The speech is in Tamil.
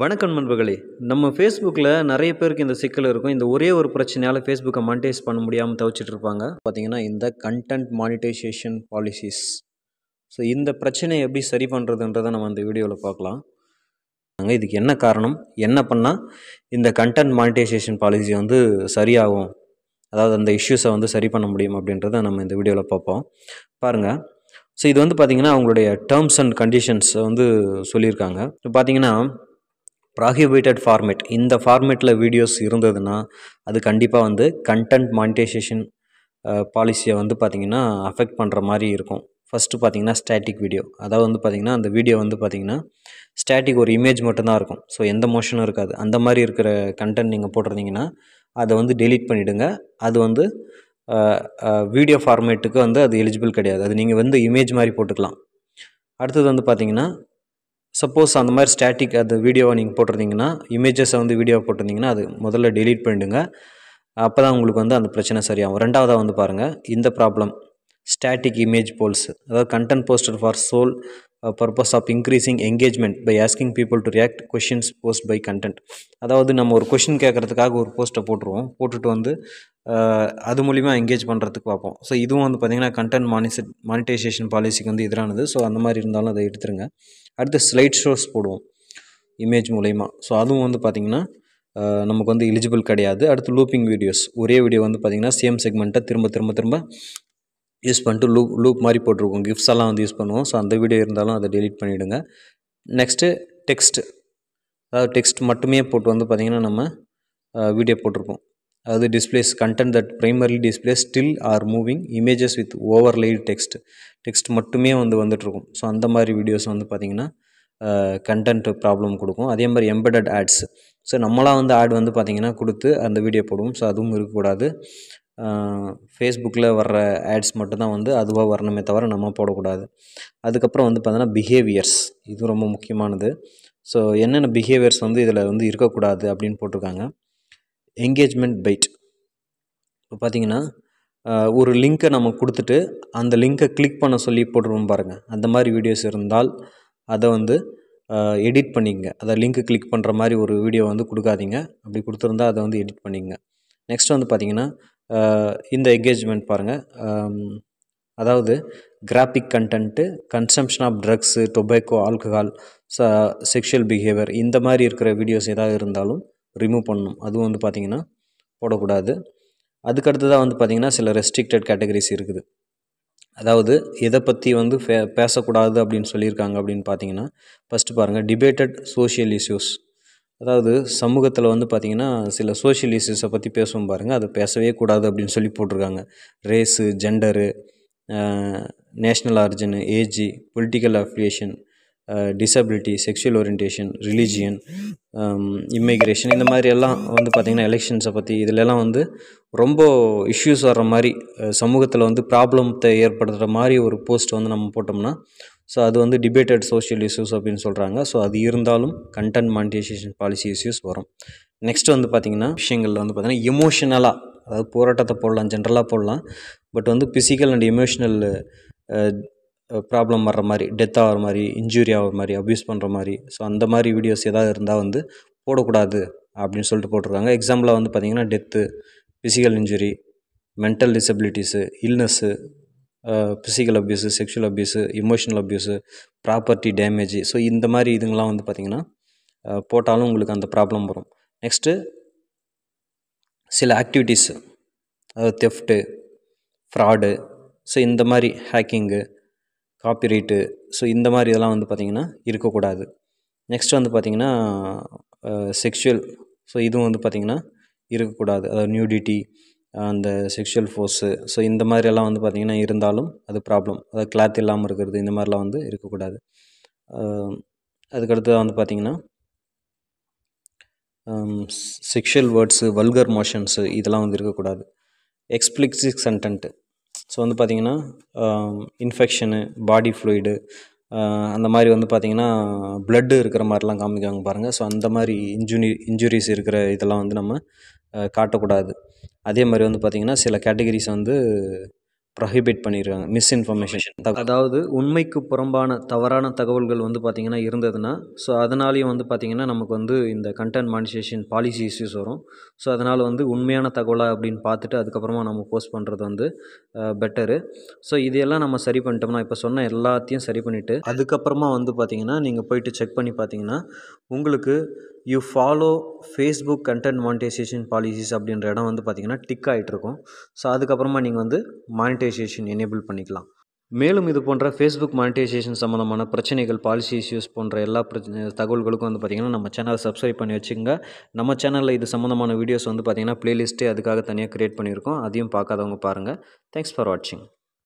வணக்கம் நண்பர்களே நம்ம ஃபேஸ்புக்கில் நிறைய பேருக்கு இந்த சிக்கல் இருக்கும் இந்த ஒரே ஒரு பிரச்சனையால் ஃபேஸ்புக்கை மானிட்டைஸ் பண்ண முடியாமல் தவிச்சிட்டு இருப்பாங்க பார்த்தீங்கன்னா இந்த கண்டென்ட் மானிட்டைசேஷன் பாலிசிஸ் ஸோ இந்த பிரச்சனையை எப்படி சரி பண்ணுறதுன்றதை நம்ம இந்த வீடியோவில் பார்க்கலாம் நாங்கள் இதுக்கு என்ன காரணம் என்ன பண்ணால் இந்த கண்டென்ட் மானிட்டைசேஷன் பாலிசி வந்து சரியாகும் அதாவது அந்த இஷ்யூஸை வந்து சரி பண்ண முடியும் அப்படின்றத நம்ம இந்த வீடியோவில் பார்ப்போம் பாருங்கள் ஸோ இது வந்து பார்த்திங்கன்னா அவங்களுடைய டேர்ம்ஸ் அண்ட் கண்டிஷன்ஸை வந்து சொல்லியிருக்காங்க இப்போ பார்த்திங்கன்னா ப்ராஹிபிட்டட் ஃபார்மேட் இந்த ஃபார்மேட்டில் வீடியோஸ் இருந்ததுன்னா அது கண்டிப்பாக வந்து கண்டென்ட் மானிட்டைசேஷன் பாலிசியை வந்து பார்த்திங்கன்னா அஃபெக்ட் பண்ணுற மாதிரி இருக்கும் ஃபஸ்ட்டு பார்த்திங்கன்னா ஸ்டாட்டிக் வீடியோ அதாவது வந்து பார்த்திங்கன்னா அந்த வீடியோ வந்து பார்த்திங்கன்னா ஸ்டாட்டிக் ஒரு இமேஜ் மட்டும்தான் இருக்கும் ஸோ எந்த மோஷனும் இருக்காது அந்த மாதிரி இருக்கிற கண்டென்ட் நீங்கள் போட்டிருந்தீங்கன்னா அதை வந்து டெலீட் பண்ணிவிடுங்க அது வந்து வீடியோ ஃபார்மேட்டுக்கு வந்து அது எலிஜிபிள் கிடையாது அது நீங்கள் வந்து இமேஜ் மாதிரி போட்டுக்கலாம் அடுத்தது வந்து பார்த்திங்கன்னா சப்போஸ் அந்த மாதிரி ஸ்டாட்டிக் அந்த வீடியோவை நீங்கள் போட்டிருந்தீங்கன்னா இமேஜஸை வந்து வீடியோ போட்டிருந்தீங்கன்னா அது முதல்ல டெலீட் பண்ணிடுங்க அப்போ தான் உங்களுக்கு வந்து அந்த பிரச்சனை சரியாகும் ரெண்டாவதாக வந்து பாருங்கள் இந்த ப்ராப்ளம் ஸ்டாட்டிக் இமேஜ் போல்ஸ் அதாவது content posted for sole purpose of increasing engagement by asking people to react questions post by content அதாவது நம்ம ஒரு கொஷின் கேட்குறதுக்காக ஒரு போஸ்ட்டை போட்டுருவோம் போட்டுட்டு வந்து uh, அது மூலிமா என்கேஜ் பண்ணுறதுக்கு பார்ப்போம் ஸோ இதுவும் வந்து பார்த்திங்கன்னா கண்டென்ட் மானிச மானிட்டைசேஷன் பாலிசிக்கு வந்து எதிரானது ஸோ அந்த மாதிரி இருந்தாலும் அதை எடுத்துருங்க அடுத்து ஸ்லைட் ஷோஸ் போடுவோம் இமேஜ் மூலயமா ஸோ அதுவும் வந்து பார்த்திங்கன்னா uh, நமக்கு வந்து எலிஜிபிள் கிடையாது அடுத்து லூப்பிங் வீடியோஸ் ஒரே வீடியோ வந்து பார்த்திங்கன்னா சேம் செக்மெண்ட்டை திரும்ப திரும்ப திரும்ப யூஸ் பண்ணிட்டு லூப் லூப் மாதிரி போட்டிருக்கோம் கிஃப்ட்ஸ் எல்லாம் வந்து யூஸ் பண்ணுவோம் ஸோ அந்த வீடியோ இருந்தாலும் அதை டெலிட் பண்ணிவிடுங்க நெக்ஸ்ட்டு டெக்ஸ்ட்டு அதாவது டெக்ஸ்ட் மட்டுமே போட்டு வந்து பார்த்திங்கன்னா நம்ம வீடியோ போட்டிருப்போம் அதாவது displays content that primarily displays still or moving images with overlaid text text மட்டுமே வந்து வந்துட்ருக்கும் ஸோ அந்த மாதிரி வீடியோஸ் வந்து பார்த்திங்கன்னா கண்டென்ட் ப்ராப்ளம் கொடுக்கும் அதே மாதிரி எம்படட் ஆட்ஸ் ஸோ நம்மளாக வந்து ஆட் வந்து பார்த்திங்கன்னா கொடுத்து அந்த வீடியோ போடுவோம் ஸோ அதுவும் இருக்கக்கூடாது ஃபேஸ்புக்கில் வர்ற ஆட்ஸ் மட்டும்தான் வந்து அதுவாக வரணுமே தவிர நம்ம போடக்கூடாது அதுக்கப்புறம் வந்து பார்த்தோன்னா பிஹேவியர்ஸ் இது ரொம்ப முக்கியமானது ஸோ என்னென்ன பிஹேவியர்ஸ் வந்து இதில் வந்து இருக்கக்கூடாது அப்படின்னு போட்டிருக்காங்க என்கேஜ்மெண்ட் பைட் இப்போ பார்த்தீங்கன்னா ஒரு லிங்க்கை நம்ம கொடுத்துட்டு அந்த லிங்க்கை கிளிக் பண்ண சொல்லி போட்டுருவோம் பாருங்கள் அந்த மாதிரி வீடியோஸ் இருந்தால் அதை வந்து எடிட் பண்ணிங்க அதை லிங்க்கு கிளிக் பண்ணுற மாதிரி ஒரு வீடியோ வந்து கொடுக்காதீங்க அப்படி கொடுத்துருந்தா அதை வந்து எடிட் பண்ணிங்க நெக்ஸ்ட் வந்து பார்த்திங்கன்னா இந்த எங்கேஜ்மெண்ட் பாருங்கள் அதாவது graphic content consumption of drugs tobacco alcohol ச செக்ஷுவல் பிஹேவியர் இந்த மாதிரி இருக்கிற வீடியோஸ் எதாவது இருந்தாலும் ரிமூவ் பண்ணணும் அதுவும் வந்து பார்த்திங்கன்னா போடக்கூடாது அதுக்கடுத்து தான் வந்து பார்த்திங்கன்னா சில ரெஸ்ட்ரிக்டட் கேட்டகரிஸ் இருக்குது அதாவது எதை பற்றி வந்து பேசக்கூடாது அப்படின்னு சொல்லியிருக்காங்க அப்படின்னு பார்த்தீங்கன்னா ஃபஸ்ட்டு பாருங்கள் டிபேட்டட் சோஷியல் இஷ்யூஸ் அதாவது சமூகத்தில் வந்து பார்த்திங்கன்னா சில சோஷியல் இஷ்யூஸை பற்றி பேசுவோம் பாருங்கள் அதை பேசவே கூடாது அப்படின்னு சொல்லி போட்டிருக்காங்க race gender national origin age political affiliation disability sexual orientation religion immigration இந்த மாதிரி எல்லாம் வந்து பார்த்திங்கன்னா எலெக்ஷன்ஸை பற்றி இதிலெல்லாம் வந்து ரொம்ப இஷ்யூஸ் வர்ற மாதிரி சமூகத்தில் வந்து ப்ராப்ளத்தை ஏற்படுத்துகிற மாதிரி ஒரு போஸ்ட் வந்து நம்ம போட்டோம்னா ஸோ அது வந்து டிபேட்டட் சோஷியல் இஷ்யூஸ் அப்படின்னு சொல்கிறாங்க ஸோ அது இருந்தாலும் கண்டென்ட் மானிட்டைசேஷன் பாலிசி இஷ்யூஸ் வரும் நெக்ஸ்ட் வந்து பார்த்திங்கன்னா விஷயங்களில் வந்து பார்த்திங்கன்னா எமோஷனலாக அதாவது போராட்டத்தை போடலாம் ஜென்ரலாக போடலாம் பட் வந்து ஃபிசிக்கல் அண்ட் எமோஷ்னல் ப்ராப்ளம் வர்ற மாதிரி டெத் ஆகிற மாதிரி இன்ஜூரி ஆகிற மாதிரி அப்யூஸ் பண்ணுற மாதிரி ஸோ அந்த மாதிரி வீடியோஸ் ஏதாவது இருந்தால் வந்து போடக்கூடாது அப்படின்னு சொல்லிட்டு போட்டிருக்காங்க எக்ஸாம்பிளாக வந்து பார்த்திங்கன்னா death physical injury mental disabilities illness physical abuse sexual abuse emotional abuse property damage so இந்த மாதிரி இதுங்கெலாம் வந்து பார்த்திங்கன்னா போட்டாலும் உங்களுக்கு அந்த ப்ராப்ளம் வரும் நெக்ஸ்ட்டு சில ஆக்டிவிட்டீஸு அதாவது தெஃப்ட்டு ஃப்ராடு ஸோ இந்த மாதிரி ஹேக்கிங்கு காப்பி ரைட்டு ஸோ இந்த மாதிரி இதெல்லாம் வந்து பார்த்திங்கன்னா இருக்கக்கூடாது நெக்ஸ்ட் வந்து பார்த்திங்கன்னா செக்ஷுவல் ஸோ இதுவும் வந்து பார்த்திங்கன்னா இருக்கக்கூடாது அதாவது நியூடிட்டி அந்த செக்ஷுவல் ஃபோர்ஸு ஸோ இந்த மாதிரியெல்லாம் வந்து பார்த்திங்கன்னா இருந்தாலும் அது ப்ராப்ளம் அதாவது கிளாத் இல்லாமல் இருக்கிறது இந்த மாதிரிலாம் வந்து இருக்கக்கூடாது அதுக்கடுத்து வந்து பார்த்திங்கன்னா செக்ஷுவல் வேர்ட்ஸு வல்கர் மோஷன்ஸு இதெல்லாம் வந்து இருக்கக்கூடாது எக்ஸ்பிளிக்ஸிக் சன்டென்ட்டு ஸோ வந்து பார்த்திங்கன்னா இன்ஃபெக்ஷனு பாடி ஃப்ளூயிடு அந்த மாதிரி வந்து பார்த்திங்கன்னா ப்ளட்டு இருக்கிற மாதிரிலாம் காமிக்காங்க பாருங்கள் ஸோ அந்த மாதிரி இன்ஜுனி இன்ஜுரிஸ் இருக்கிற இதெல்லாம் வந்து நம்ம காட்டக்கூடாது அதே மாதிரி வந்து பார்த்திங்கன்னா சில கேட்டகிரிஸ் வந்து ப்ரொஹிபிட் பண்ணிடுவாங்க மிஸ்இன்ஃபர்மேஷன் அதாவது உண்மைக்கு புறம்பான தவறான தகவல்கள் வந்து பார்த்திங்கன்னா இருந்ததுன்னா ஸோ அதனாலேயும் வந்து பார்த்திங்கன்னா நமக்கு வந்து இந்த கண்டென்ட் மானிசேஷன் பாலிசி இஷ்யூஸ் வரும் ஸோ அதனால் வந்து உண்மையான தகவலாக அப்படின்னு பார்த்துட்டு அதுக்கப்புறமா நம்ம போஸ்ட் பண்ணுறது வந்து பெட்டரு ஸோ இதையெல்லாம் நம்ம சரி பண்ணிட்டோம்னா இப்போ சொன்ன எல்லாத்தையும் சரி பண்ணிவிட்டு அதுக்கப்புறமா வந்து பார்த்திங்கன்னா நீங்கள் போயிட்டு செக் பண்ணி பார்த்தீங்கன்னா உங்களுக்கு you follow Facebook content monetisation policies அப்படின்ற இடம் வந்து பார்த்திங்கன்னா டிக் ஆகிட்டு இருக்கும் ஸோ அதுக்கப்புறமா நீங்கள் வந்து மானிட்டை மானிட்டைசேஷன் எனேபிள் பண்ணிக்கலாம் மேலும் இது போன்ற ஃபேஸ்புக் மானிட்டைசேஷன் சம்மந்தமான பிரச்சனைகள் பாலிசி இஷ்யூஸ் போன்ற எல்லா பிரச்சனை தகவல்களுக்கும் வந்து பார்த்திங்கன்னா நம்ம சேனலை சப்ஸ்கிரைப் பண்ணி வச்சுக்கோங்க நம்ம சேனலில் இது சம்மந்தமான வீடியோஸ் வந்து பார்த்திங்கன்னா ப்ளேலிஸ்ட்டு அதுக்காக தனியாக க்ரியேட் பண்ணியிருக்கோம் அதையும் பார்க்காதவங்க பாருங்கள் தேங்க்ஸ் ஃபார் வாட்சிங்